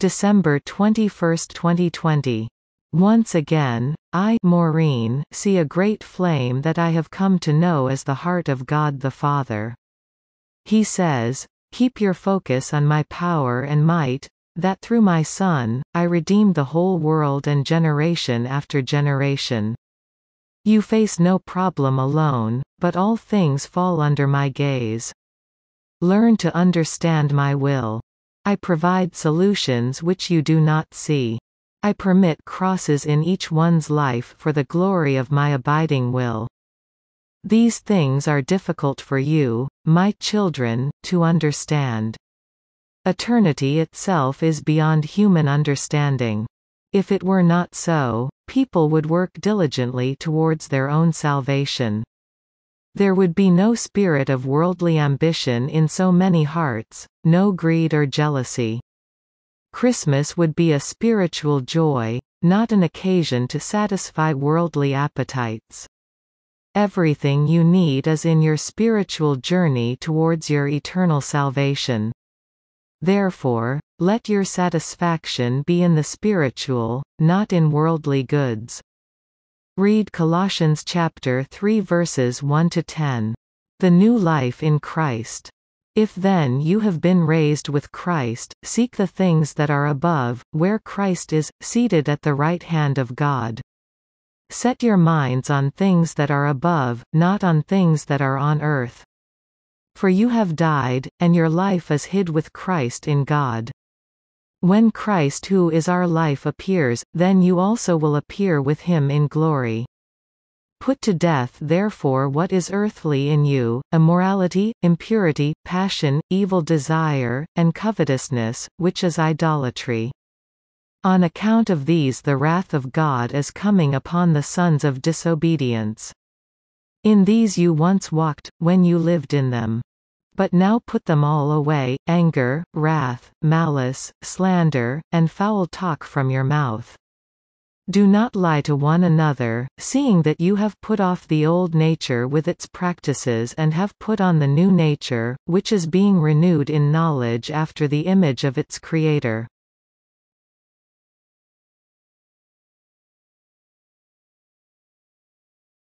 December 21, 2020. Once again, I Maureen, see a great flame that I have come to know as the heart of God the Father. He says, Keep your focus on my power and might, that through my Son, I redeem the whole world and generation after generation. You face no problem alone, but all things fall under my gaze. Learn to understand my will. I provide solutions which you do not see. I permit crosses in each one's life for the glory of my abiding will. These things are difficult for you, my children, to understand. Eternity itself is beyond human understanding. If it were not so, people would work diligently towards their own salvation. There would be no spirit of worldly ambition in so many hearts, no greed or jealousy. Christmas would be a spiritual joy, not an occasion to satisfy worldly appetites. Everything you need is in your spiritual journey towards your eternal salvation. Therefore, let your satisfaction be in the spiritual, not in worldly goods. Read Colossians chapter 3 verses 1 to 10. The new life in Christ. If then you have been raised with Christ, seek the things that are above, where Christ is, seated at the right hand of God. Set your minds on things that are above, not on things that are on earth. For you have died, and your life is hid with Christ in God. When Christ who is our life appears, then you also will appear with him in glory. Put to death therefore what is earthly in you, immorality, impurity, passion, evil desire, and covetousness, which is idolatry. On account of these the wrath of God is coming upon the sons of disobedience. In these you once walked, when you lived in them but now put them all away, anger, wrath, malice, slander, and foul talk from your mouth. Do not lie to one another, seeing that you have put off the old nature with its practices and have put on the new nature, which is being renewed in knowledge after the image of its Creator.